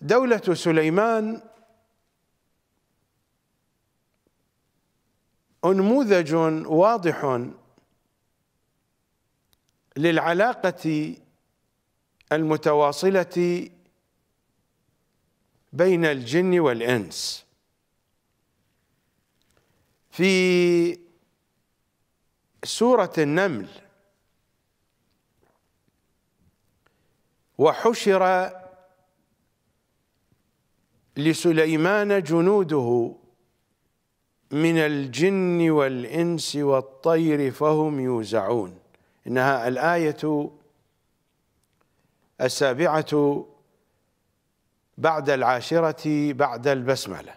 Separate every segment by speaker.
Speaker 1: دولة سليمان انموذج واضح للعلاقة المتواصلة بين الجن والإنس في سورة النمل وحشر لسليمان جنوده من الجن والإنس والطير فهم يوزعون إنها الآية السابعة بعد العاشرة بعد البسملة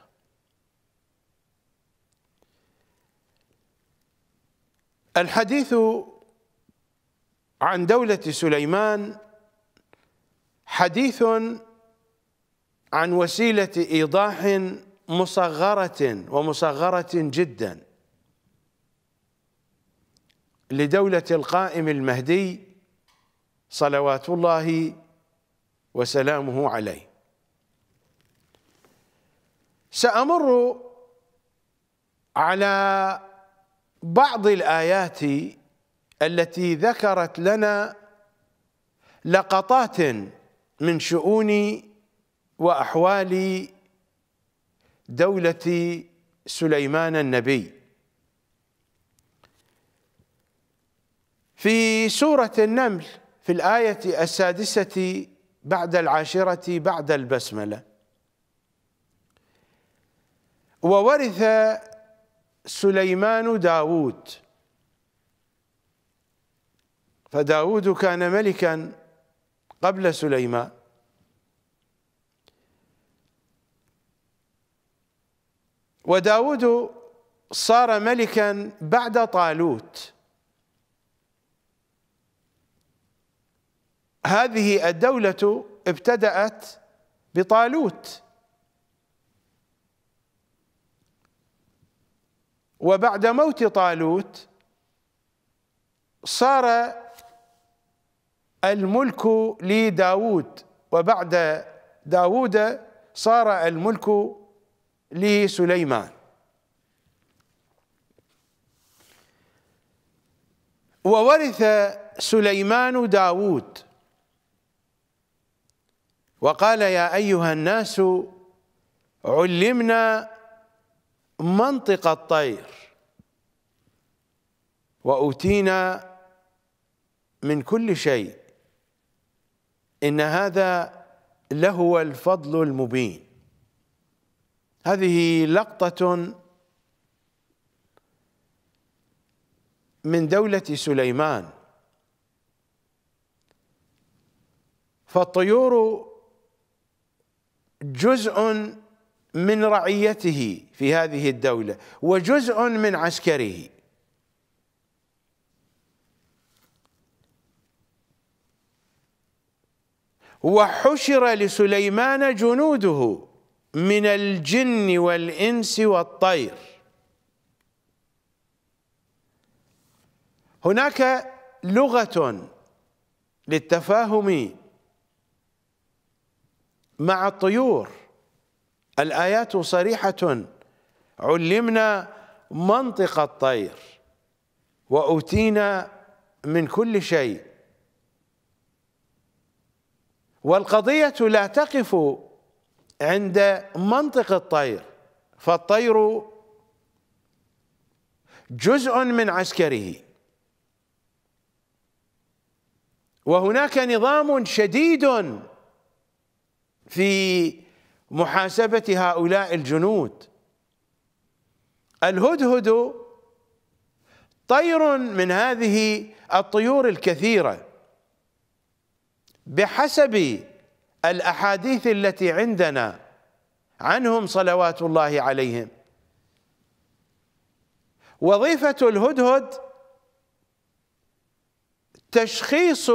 Speaker 1: الحديث عن دولة سليمان حديث عن وسيلة إيضاح مصغرة ومصغرة جدا لدولة القائم المهدي صلوات الله وسلامه عليه سأمر على بعض الآيات التي ذكرت لنا لقطات من شؤون واحوال دوله سليمان النبي في سوره النمل في الايه السادسه بعد العاشره بعد البسمله وورث سليمان داود فداود كان ملكا قبل سليمان وداود صار ملكا بعد طالوت هذه الدولة ابتدأت بطالوت وبعد موت طالوت صار الملك لداود وبعد داود صار الملك لسليمان وورث سليمان داود وقال يا أيها الناس علمنا منطق الطير وأوتينا من كل شيء إن هذا لهو الفضل المبين هذه لقطة من دولة سليمان فالطيور جزء من رعيته في هذه الدولة وجزء من عسكره وحشر لسليمان جنوده من الجن والإنس والطير هناك لغة للتفاهم مع الطيور الآيات صريحة علمنا منطق الطير وأوتينا من كل شيء والقضية لا تقف عند منطق الطير فالطير جزء من عسكره وهناك نظام شديد في محاسبة هؤلاء الجنود الهدهد طير من هذه الطيور الكثيرة بحسب الأحاديث التي عندنا عنهم صلوات الله عليهم وظيفة الهدهد تشخيص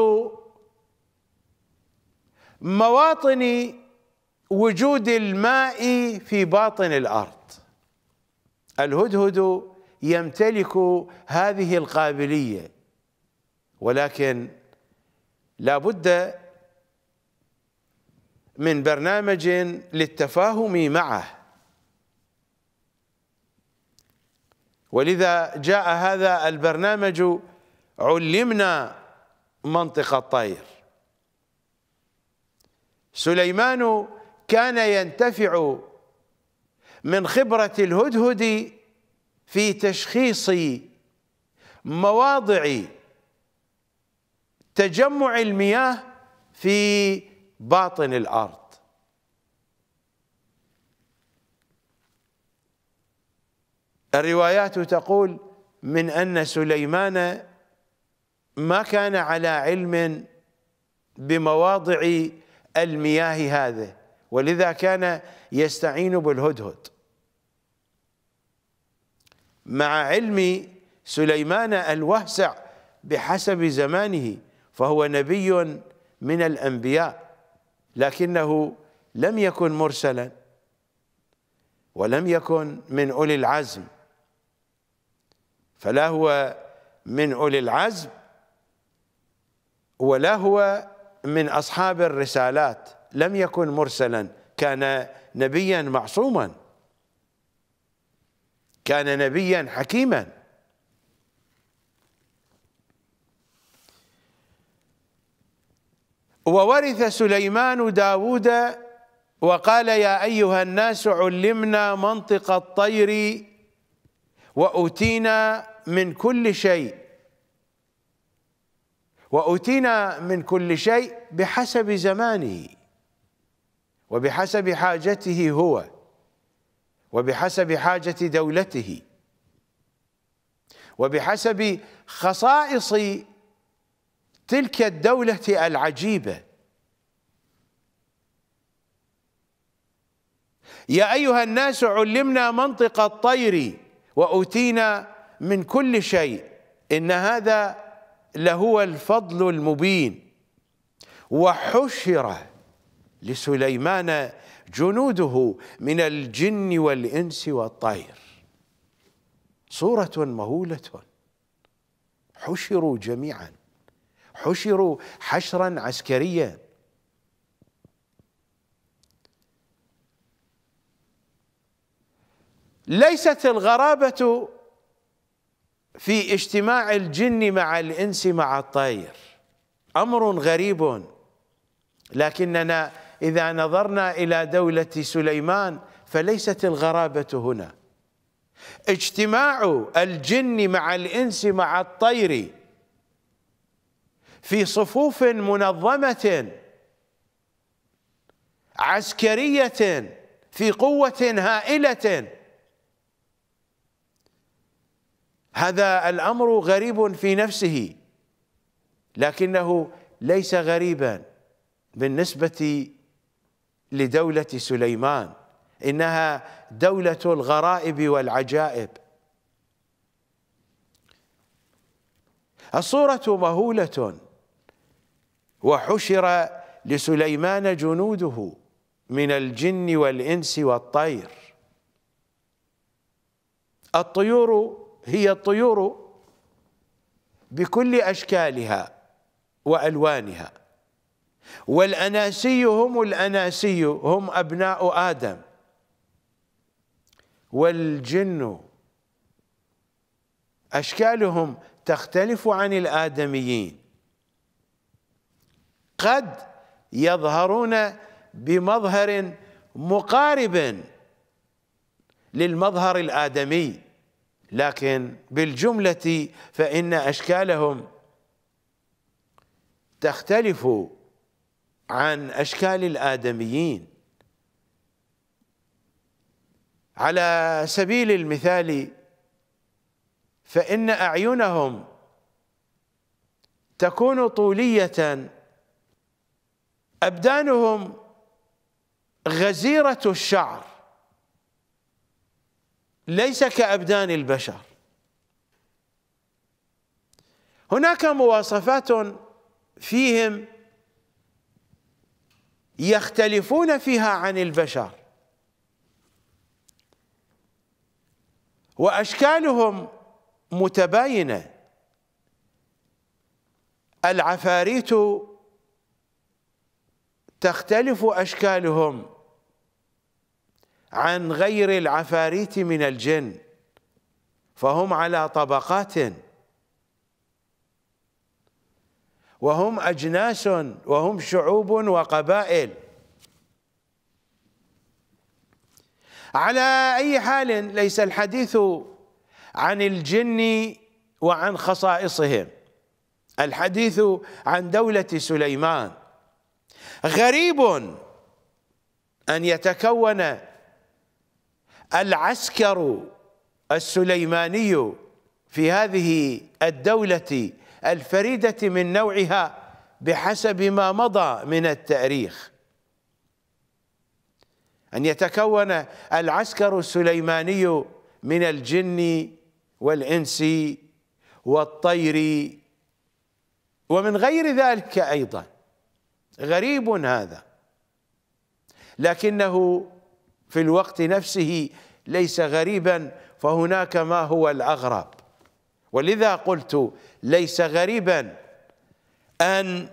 Speaker 1: مواطن وجود الماء في باطن الأرض الهدهد يمتلك هذه القابلية ولكن لا بد من برنامج للتفاهم معه ولذا جاء هذا البرنامج علمنا منطق الطير سليمان كان ينتفع من خبرة الهدهد في تشخيص مواضع تجمع المياه في باطن الارض الروايات تقول من ان سليمان ما كان على علم بمواضع المياه هذه ولذا كان يستعين بالهدهد مع علم سليمان الوهسع بحسب زمانه فهو نبي من الانبياء لكنه لم يكن مرسلا ولم يكن من أولي العزم فلا هو من أولي العزم ولا هو من أصحاب الرسالات لم يكن مرسلا كان نبيا معصوما كان نبيا حكيما وورث سليمان داود وقال يا أيها الناس علمنا منطق الطير وأتينا من كل شيء وأتينا من كل شيء بحسب زمانه وبحسب حاجته هو وبحسب حاجة دولته وبحسب خصائص تلك الدولة العجيبة يا أيها الناس علمنا منطق الطير وأوتينا من كل شيء إن هذا لهو الفضل المبين وحشر لسليمان جنوده من الجن والإنس والطير صورة مهولة حشروا جميعا حشروا حشرا عسكريا ليست الغرابه في اجتماع الجن مع الانس مع الطير امر غريب لكننا اذا نظرنا الى دوله سليمان فليست الغرابه هنا اجتماع الجن مع الانس مع الطير في صفوف منظمة عسكرية في قوة هائلة هذا الأمر غريب في نفسه لكنه ليس غريبا بالنسبة لدولة سليمان إنها دولة الغرائب والعجائب الصورة مهولة وحشر لسليمان جنوده من الجن والإنس والطير الطيور هي الطيور بكل أشكالها وألوانها والأناسي هم الأناسي هم أبناء آدم والجن أشكالهم تختلف عن الآدميين قد يظهرون بمظهر مقارب للمظهر الآدمي لكن بالجملة فإن أشكالهم تختلف عن أشكال الآدميين على سبيل المثال فإن أعينهم تكون طولية أبدانهم غزيرة الشعر ليس كأبدان البشر هناك مواصفات فيهم يختلفون فيها عن البشر واشكالهم متباينه العفاريت تختلف أشكالهم عن غير العفاريت من الجن فهم على طبقات وهم أجناس وهم شعوب وقبائل على أي حال ليس الحديث عن الجن وعن خصائصهم الحديث عن دولة سليمان غريب أن يتكون العسكر السليماني في هذه الدولة الفريدة من نوعها بحسب ما مضى من التاريخ أن يتكون العسكر السليماني من الجن والإنس والطير ومن غير ذلك أيضاً غريب هذا لكنه في الوقت نفسه ليس غريبا فهناك ما هو الأغرب ولذا قلت ليس غريبا أن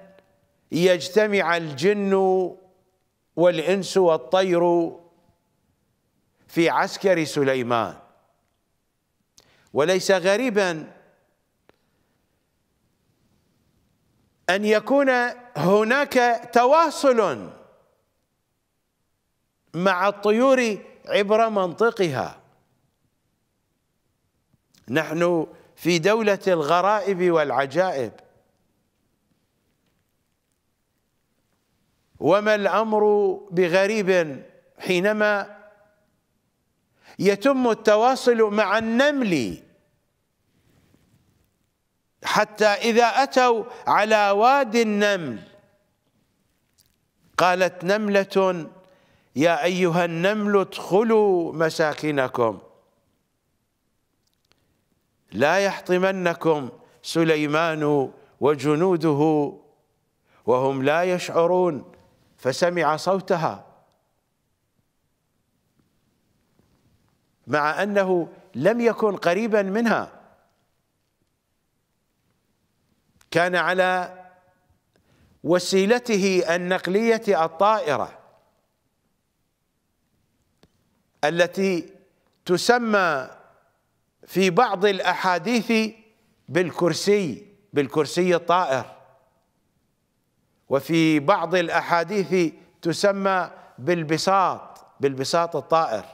Speaker 1: يجتمع الجن والإنس والطير في عسكر سليمان وليس غريبا أن يكون هناك تواصل مع الطيور عبر منطقها نحن في دولة الغرائب والعجائب وما الأمر بغريب حينما يتم التواصل مع النمل حتى إذا أتوا على وادي النمل قالت نملة يا أيها النمل ادخلوا مساكنكم لا يحطمنكم سليمان وجنوده وهم لا يشعرون فسمع صوتها مع أنه لم يكن قريبا منها كان على وسيلته النقلية الطائرة التي تسمى في بعض الأحاديث بالكرسي بالكرسي الطائر وفي بعض الأحاديث تسمى بالبساط بالبساط الطائر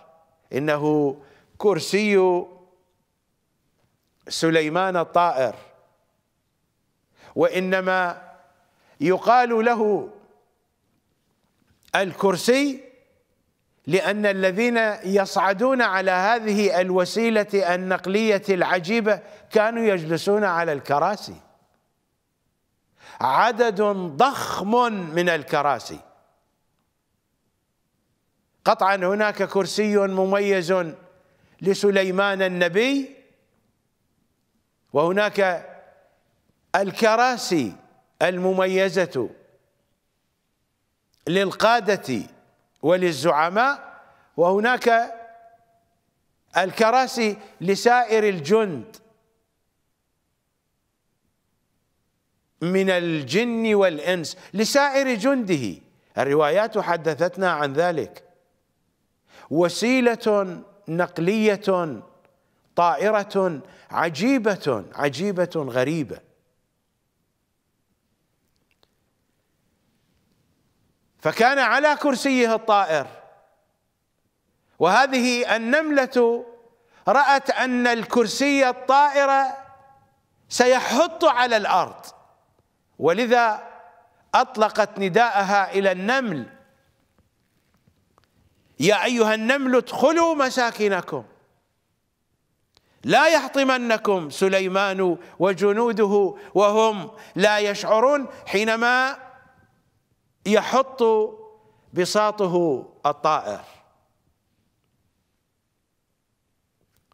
Speaker 1: إنه كرسي سليمان الطائر وإنما يقال له الكرسي لأن الذين يصعدون على هذه الوسيلة النقلية العجيبة كانوا يجلسون على الكراسي عدد ضخم من الكراسي قطعا هناك كرسي مميز لسليمان النبي وهناك الكراسي المميزة للقادة وللزعماء وهناك الكراسي لسائر الجند من الجن والإنس لسائر جنده الروايات حدثتنا عن ذلك وسيلة نقلية طائرة عجيبة عجيبة غريبة فكان على كرسيه الطائر وهذه النمله رأت أن الكرسي الطائر سيحط على الأرض ولذا أطلقت نداءها إلى النمل يا أيها النمل ادخلوا مساكنكم لا يحطمنكم سليمان وجنوده وهم لا يشعرون حينما يحط بساطه الطائر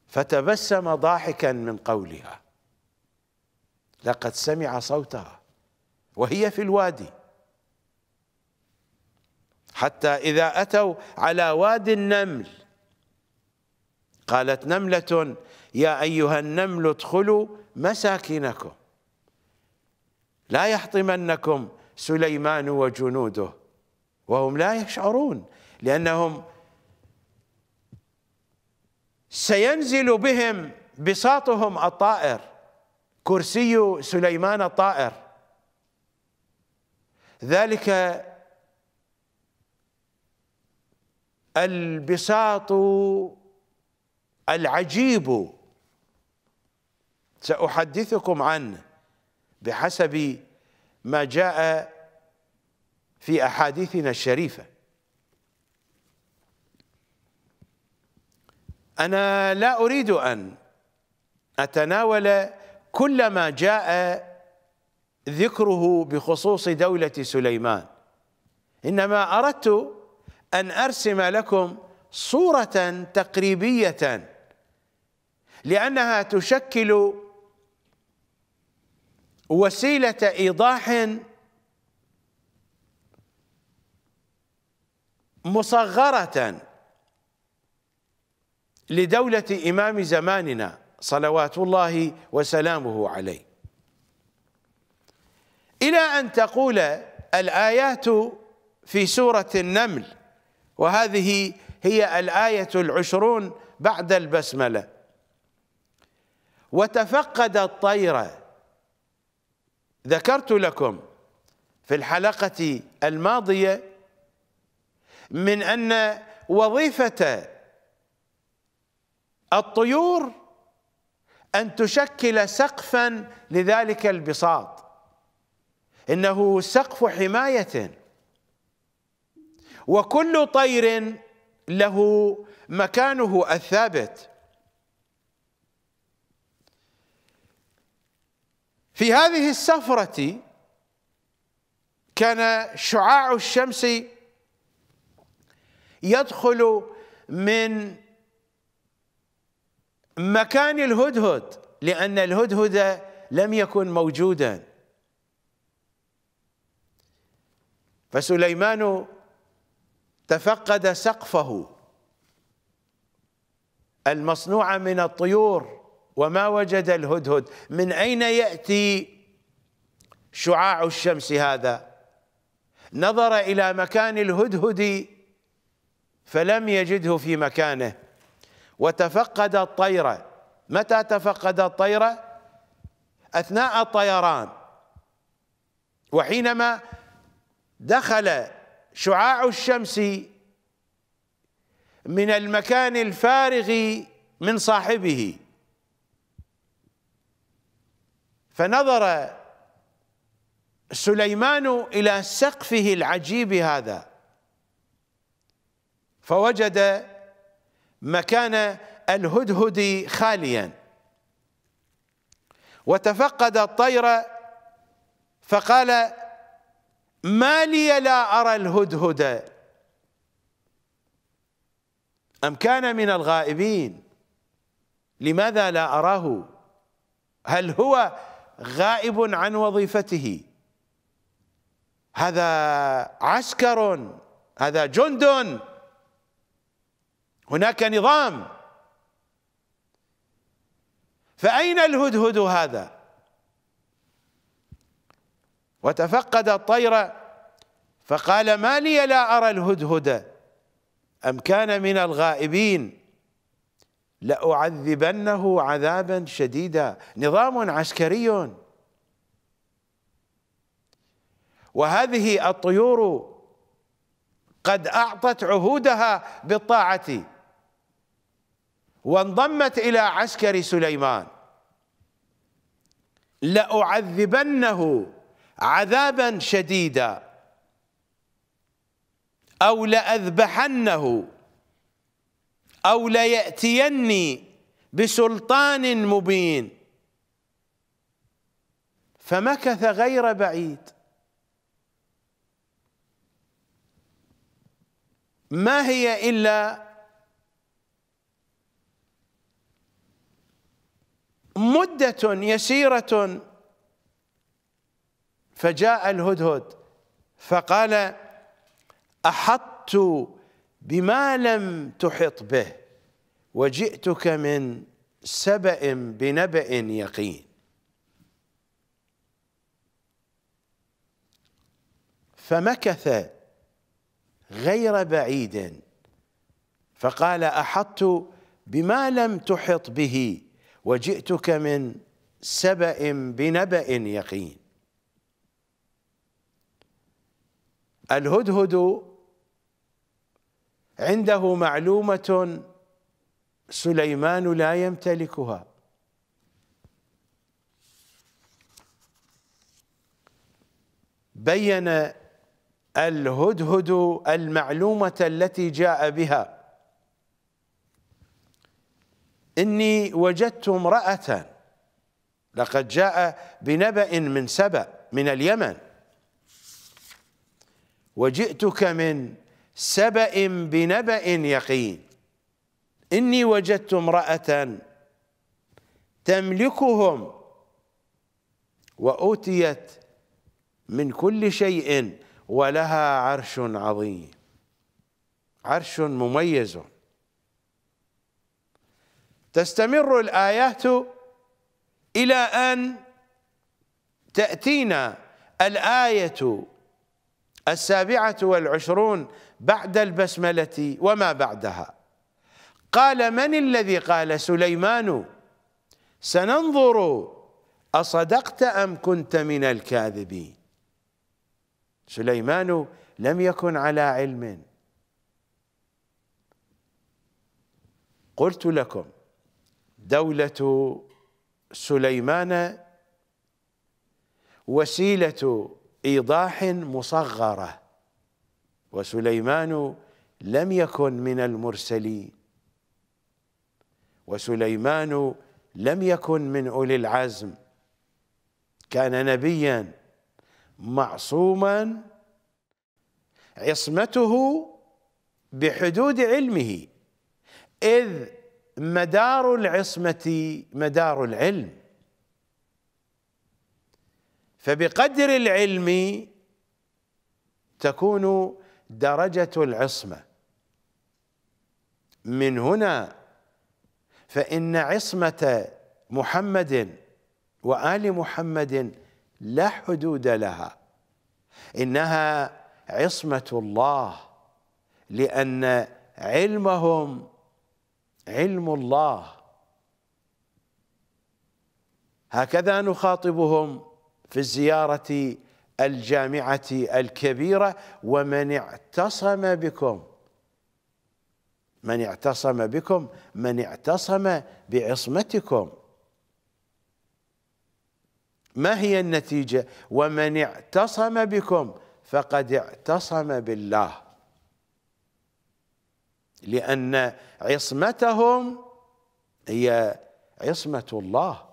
Speaker 1: فتبسم ضاحكا من قولها لقد سمع صوتها وهي في الوادي حتى إذا أتوا على وادي النمل قالت نملة يا أيها النمل ادخلوا مساكنكم لا يحطمنكم سليمان وجنوده وهم لا يشعرون لأنهم سينزل بهم بساطهم الطائر كرسي سليمان الطائر ذلك البساط العجيب ساحدثكم عنه بحسب ما جاء في أحاديثنا الشريفة أنا لا أريد أن أتناول كل ما جاء ذكره بخصوص دولة سليمان إنما أردت أن أرسم لكم صورة تقريبية لأنها تشكل وسيلة إيضاح مصغرة لدولة إمام زماننا صلوات الله وسلامه عليه إلى أن تقول الآيات في سورة النمل وهذه هي الآية العشرون بعد البسملة وتفقد الطير ذكرت لكم في الحلقة الماضية من أن وظيفة الطيور أن تشكل سقفا لذلك البساط إنه سقف حماية وكل طير له مكانه الثابت في هذه السفرة كان شعاع الشمس يدخل من مكان الهدهد لأن الهدهد لم يكن موجودا فسليمان تفقد سقفه المصنوع من الطيور وما وجد الهدهد من أين يأتي شعاع الشمس هذا نظر إلى مكان الهدهد فلم يجده في مكانه وتفقد الطير متى تفقد الطير أثناء الطيران وحينما دخل شعاع الشمس من المكان الفارغ من صاحبه فنظر سليمان إلى سقفه العجيب هذا فوجد مكان الهدهد خاليا وتفقد الطير فقال ما لي لا أرى الهدهد أم كان من الغائبين لماذا لا أراه هل هو غائب عن وظيفته هذا عسكر هذا جند هناك نظام فأين الهدهد هذا وتفقد الطير فقال ما لي لا أرى الهدهد أم كان من الغائبين لأعذبنه عذابا شديدا نظام عسكري وهذه الطيور قد أعطت عهودها بالطاعة وانضمت إلى عسكر سليمان لأعذبنه عذابا شديدا أو لأذبحنه أو ليأتيني بسلطان مبين فمكث غير بعيد ما هي إلا مدة يسيرة فجاء الهدهد فقال أحطت بما لم تحط به وجئتك من سبأ بنبأ يقين فمكث غير بعيد فقال أحطت بما لم تحط به وجئتك من سبأ بنبأ يقين الهدهد عنده معلومة سليمان لا يمتلكها بين الهدهد المعلومة التي جاء بها إني وجدت امرأة لقد جاء بنبأ من سبأ من اليمن وجئتك من سبأ بنبأ يقين إني وجدت امرأة تملكهم وأوتيت من كل شيء ولها عرش عظيم عرش مميز تستمر الآيات إلى أن تأتينا الآية السابعة والعشرون بعد البسملة وما بعدها قال من الذي قال سليمان سننظر أصدقت أم كنت من الكاذبين سليمان لم يكن على علم قلت لكم دولة سليمان وسيلة إيضاح مصغرة وسليمان لم يكن من المرسلين وسليمان لم يكن من أولي العزم كان نبيا معصوما عصمته بحدود علمه إذ مدار العصمة مدار العلم فبقدر العلم تكون درجة العصمة من هنا فإن عصمة محمد وآل محمد لا حدود لها إنها عصمة الله لأن علمهم علم الله هكذا نخاطبهم في الزيارة الجامعة الكبيرة ومن اعتصم بكم من اعتصم بكم من اعتصم بعصمتكم ما هي النتيجة ومن اعتصم بكم فقد اعتصم بالله لأن عصمتهم هي عصمة الله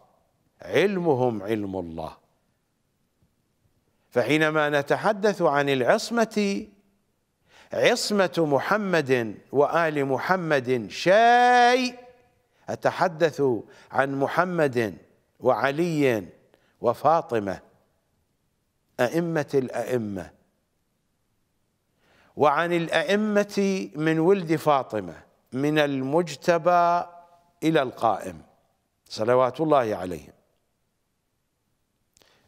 Speaker 1: علمهم علم الله فحينما نتحدث عن العصمة عصمة محمد وآل محمد شيء أتحدث عن محمد وعلي وفاطمة أئمة الأئمة وعن الأئمة من ولد فاطمة من المجتبى إلى القائم صلوات الله عليهم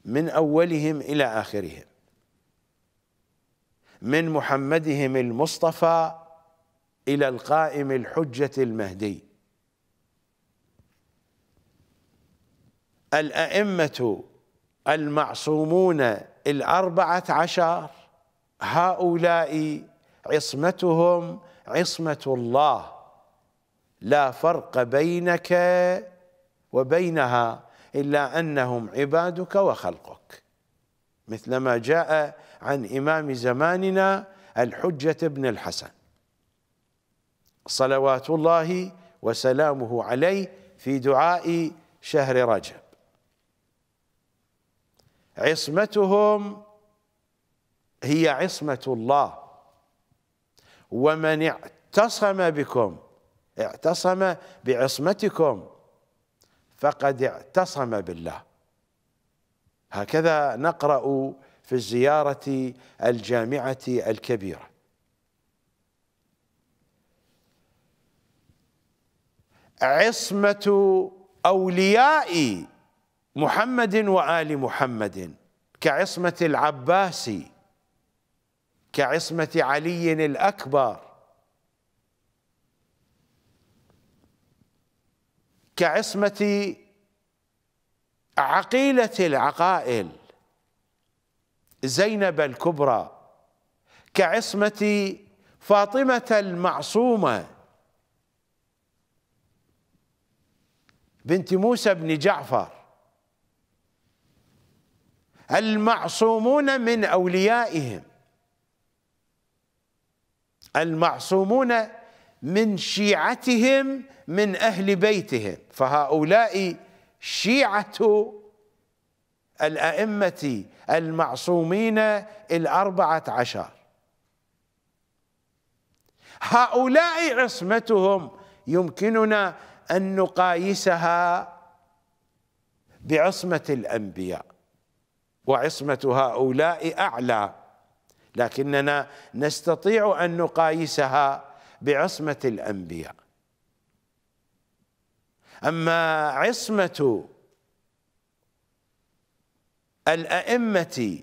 Speaker 1: من اولهم الى اخرهم من محمدهم المصطفى الى القائم الحجه المهدي الائمه المعصومون الاربعه عشر هؤلاء عصمتهم عصمه الله لا فرق بينك وبينها إلا أنهم عبادك وخلقك مثلما جاء عن إمام زماننا الحجة بن الحسن صلوات الله وسلامه عليه في دعاء شهر رجب عصمتهم هي عصمة الله ومن اعتصم بكم اعتصم بعصمتكم فقد اعتصم بالله هكذا نقرأ في الزيارة الجامعة الكبيرة عصمة أولياء محمد وآل محمد كعصمة العباسي كعصمة علي الأكبر كعصمة عقيلة العقائل زينب الكبرى كعصمة فاطمة المعصومة بنت موسى بن جعفر المعصومون من أوليائهم المعصومون من شيعتهم من أهل بيتهم فهؤلاء شيعة الأئمة المعصومين الأربعة عشر هؤلاء عصمتهم يمكننا أن نقايسها بعصمة الأنبياء وعصمة هؤلاء أعلى لكننا نستطيع أن نقايسها بعصمة الأنبياء أما عصمة الأئمة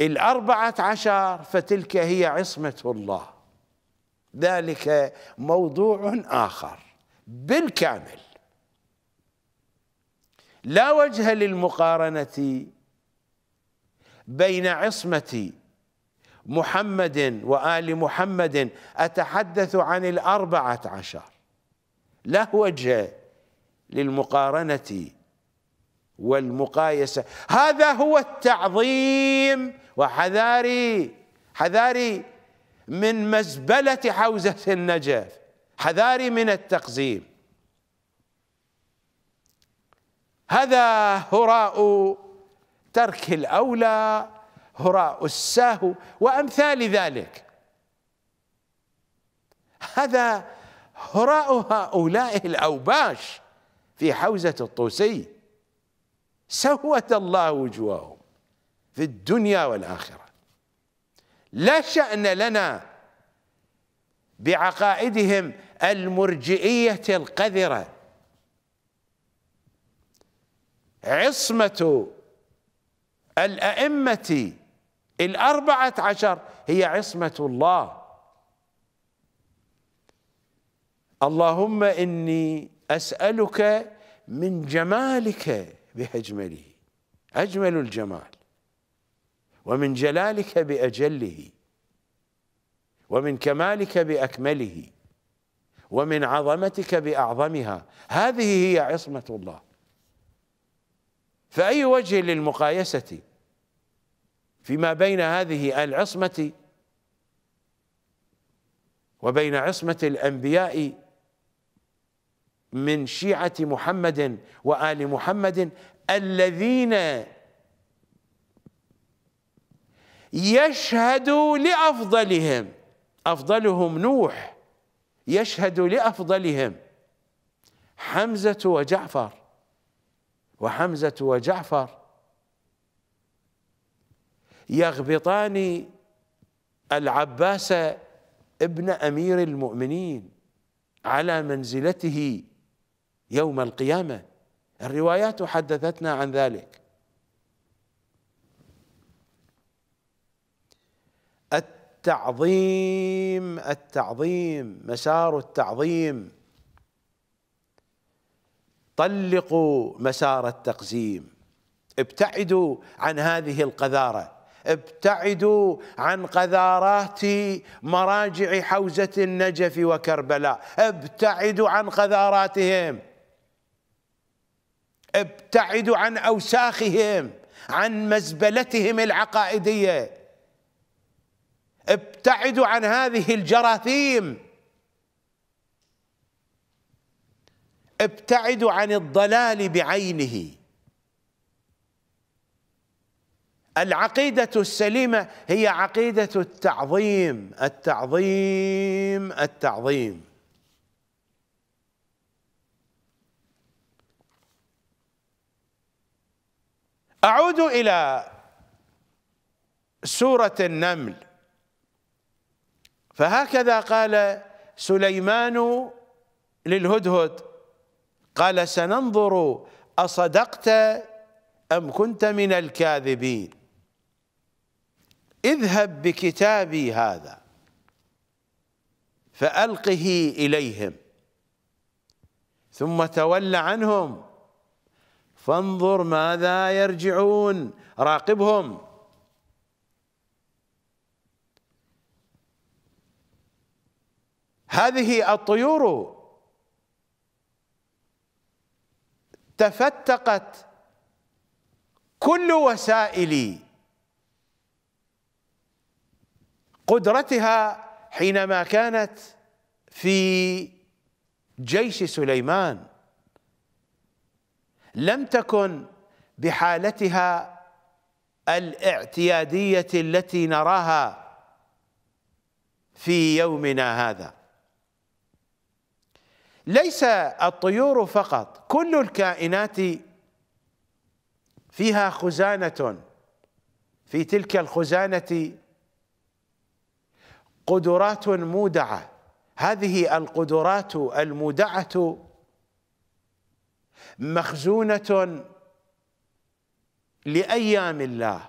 Speaker 1: الأربعة عشر فتلك هي عصمة الله ذلك موضوع آخر بالكامل لا وجه للمقارنة بين عصمة محمد وآل محمد أتحدث عن الأربعة عشر لا وجه للمقارنة والمقايسة هذا هو التعظيم وحذاري حذاري من مزبلة حوزة النجف حذاري من التقزيم هذا هراء ترك الأولى هراء الساهو وأمثال ذلك هذا هراء هؤلاء الأوباش في حوزة الطوسي سوت الله وجوههم في الدنيا والآخرة لا شأن لنا بعقائدهم المرجئية القذرة عصمة الأئمة الأربعة عشر هي عصمة الله اللهم إني أسألك من جمالك بأجمله أجمل الجمال ومن جلالك بأجله ومن كمالك بأكمله ومن عظمتك بأعظمها هذه هي عصمة الله فأي وجه للمقايسة فيما بين هذه العصمة وبين عصمة الأنبياء من شيعة محمد وآل محمد الذين يشهد لأفضلهم أفضلهم نوح يشهد لأفضلهم حمزة وجعفر وحمزة وجعفر يغبطان العباس ابن امير المؤمنين على منزلته يوم القيامه الروايات حدثتنا عن ذلك التعظيم التعظيم مسار التعظيم طلقوا مسار التقزيم ابتعدوا عن هذه القذاره ابتعدوا عن قذارات مراجع حوزة النجف وكربلاء ابتعدوا عن قذاراتهم ابتعدوا عن أوساخهم عن مزبلتهم العقائدية ابتعدوا عن هذه الجراثيم ابتعدوا عن الضلال بعينه العقيدة السليمة هي عقيدة التعظيم التعظيم التعظيم أعود إلى سورة النمل فهكذا قال سليمان للهدهد قال سننظر أصدقت أم كنت من الكاذبين اذهب بكتابي هذا فألقه إليهم ثم تول عنهم فانظر ماذا يرجعون راقبهم هذه الطيور تفتقت كل وسائل قدرتها حينما كانت في جيش سليمان لم تكن بحالتها الاعتياديه التي نراها في يومنا هذا ليس الطيور فقط كل الكائنات فيها خزانه في تلك الخزانه قدرات مودعه هذه القدرات المودعه مخزونه لايام الله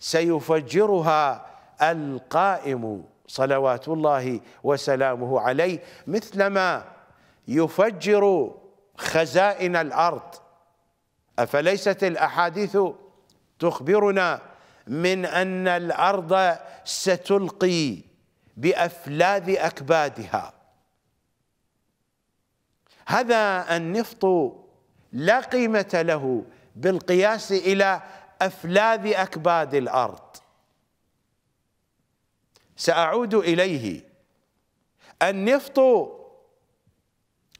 Speaker 1: سيفجرها القائم صلوات الله وسلامه عليه مثلما يفجر خزائن الارض افليست الاحاديث تخبرنا من أن الأرض ستلقي بأفلاذ أكبادها هذا النفط لا قيمة له بالقياس إلى أفلاذ أكباد الأرض سأعود إليه النفط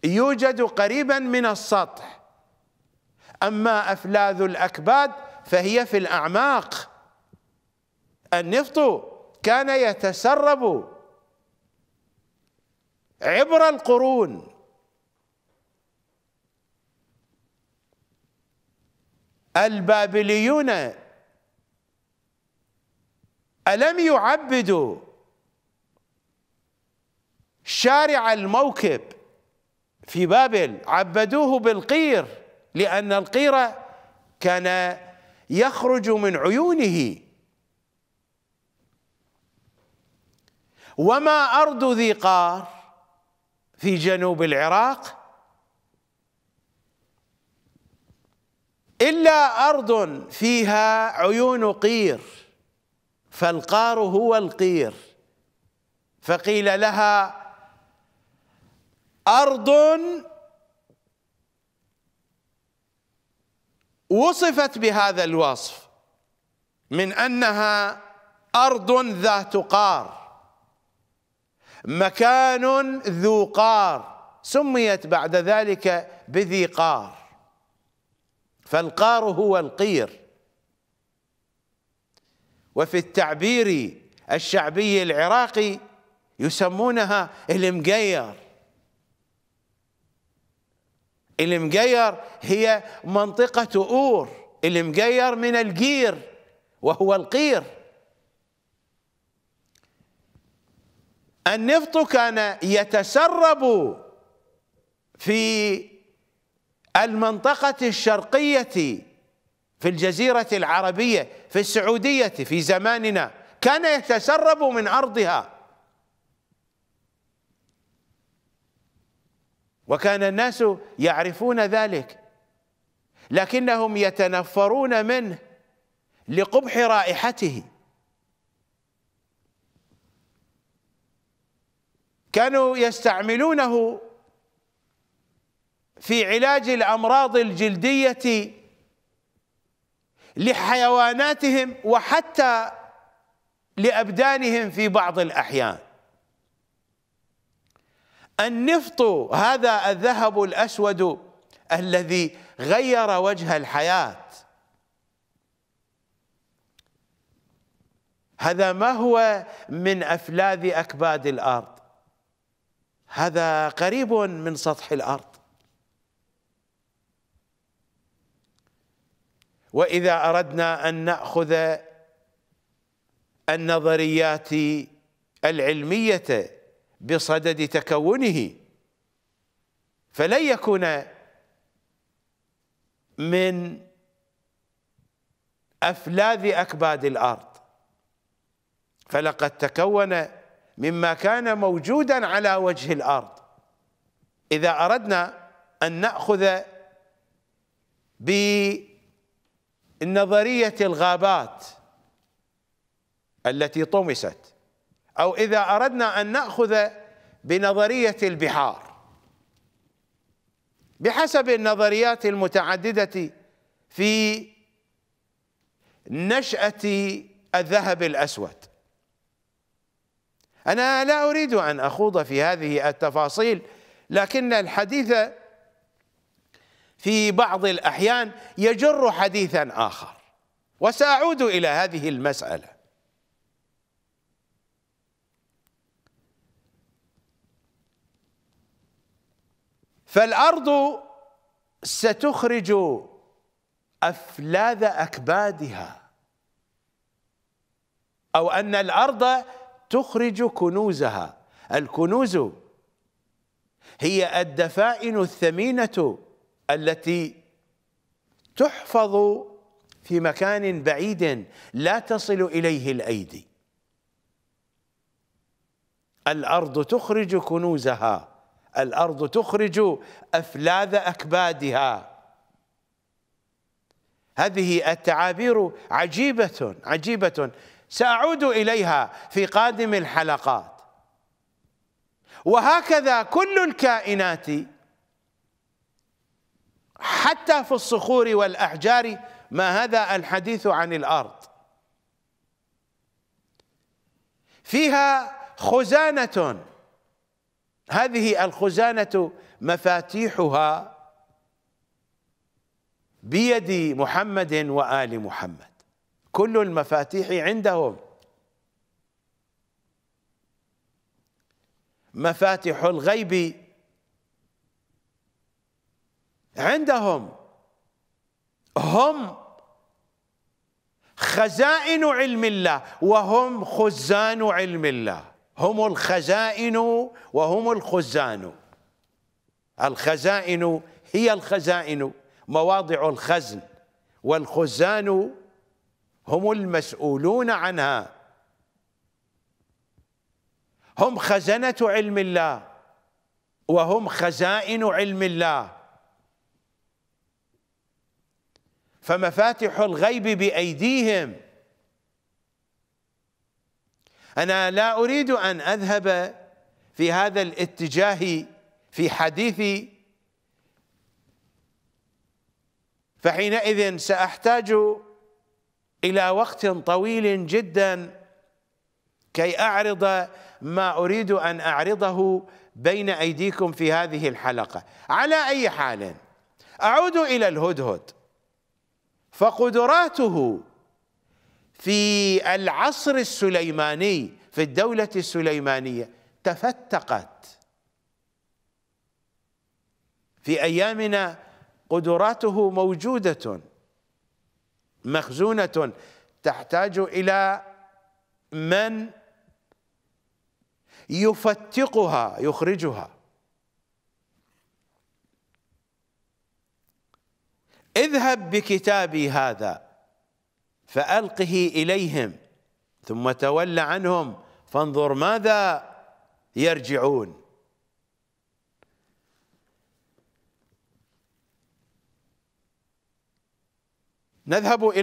Speaker 1: يوجد قريبا من السطح أما أفلاذ الأكباد فهي في الأعماق النفط كان يتسرب عبر القرون البابليون ألم يعبدوا شارع الموكب في بابل عبدوه بالقير لأن القير كان يخرج من عيونه وما أرض ذي قار في جنوب العراق إلا أرض فيها عيون قير فالقار هو القير فقيل لها أرض وصفت بهذا الوصف من أنها أرض ذات قار مكان ذو قار سميت بعد ذلك بذي قار فالقار هو القير وفي التعبير الشعبي العراقي يسمونها المقير المقير هي منطقة أور المقير من القير وهو القير النفط كان يتسرب في المنطقة الشرقية في الجزيرة العربية في السعودية في زماننا كان يتسرب من أرضها وكان الناس يعرفون ذلك لكنهم يتنفرون منه لقبح رائحته كانوا يستعملونه في علاج الامراض الجلديه لحيواناتهم وحتى لابدانهم في بعض الاحيان النفط هذا الذهب الاسود الذي غير وجه الحياه هذا ما هو من افلاذ اكباد الارض هذا قريب من سطح الارض واذا اردنا ان ناخذ النظريات العلميه بصدد تكونه فلن يكون من افلاذ اكباد الارض فلقد تكون مما كان موجودا على وجه الارض اذا اردنا ان ناخذ بنظريه الغابات التي طمست او اذا اردنا ان ناخذ بنظريه البحار بحسب النظريات المتعدده في نشاه الذهب الاسود أنا لا أريد أن أخوض في هذه التفاصيل لكن الحديث في بعض الأحيان يجر حديثا آخر وسأعود إلى هذه المسألة فالأرض ستخرج أفلاذ أكبادها أو أن الأرض تخرج كنوزها الكنوز هي الدفائن الثمينة التي تحفظ في مكان بعيد لا تصل إليه الأيدي الأرض تخرج كنوزها الأرض تخرج أفلاذ أكبادها هذه التعابير عجيبة عجيبة سأعود إليها في قادم الحلقات وهكذا كل الكائنات حتى في الصخور والأحجار ما هذا الحديث عن الأرض فيها خزانة هذه الخزانة مفاتيحها بيد محمد وآل محمد كل المفاتيح عندهم مفاتح الغيب عندهم هم خزائن علم الله وهم خزان علم الله هم الخزائن وهم الخزان الخزائن هي الخزائن مواضع الخزن والخزان هم المسؤولون عنها هم خزنة علم الله وهم خزائن علم الله فمفاتح الغيب بأيديهم أنا لا أريد أن أذهب في هذا الاتجاه في حديثي فحينئذ سأحتاج إلى وقت طويل جدا كي أعرض ما أريد أن أعرضه بين أيديكم في هذه الحلقة على أي حال أعود إلى الهدهد فقدراته في العصر السليماني في الدولة السليمانية تفتقت في أيامنا قدراته موجودة مخزونة تحتاج إلى من يفتقها يخرجها اذهب بكتابي هذا فألقه إليهم ثم تول عنهم فانظر ماذا يرجعون نذهب إلى